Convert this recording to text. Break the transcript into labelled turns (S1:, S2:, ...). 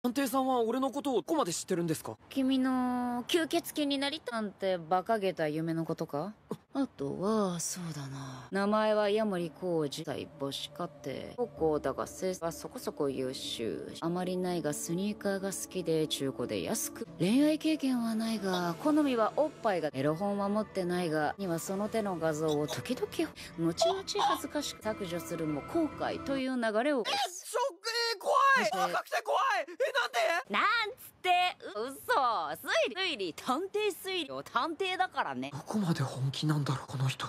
S1: 探偵さんは俺のことをどこまで知ってるんですか
S2: 君の吸血鬼になりたんて馬鹿げた夢のことかあとはそうだな名前は矢守浩二細母子家庭高校だが性はそこそこ優秀あまりないがスニーカーが好きで中古で安く恋愛経験はないが好みはおっぱいがエロ本は持ってないがにはその手の画像を時々後々恥ずかしく削除するも後悔という流れをい赤
S3: くて怖いえなんでなんつって嘘推理推理探偵推理探偵だからねど
S4: こまで本気なんだろこの人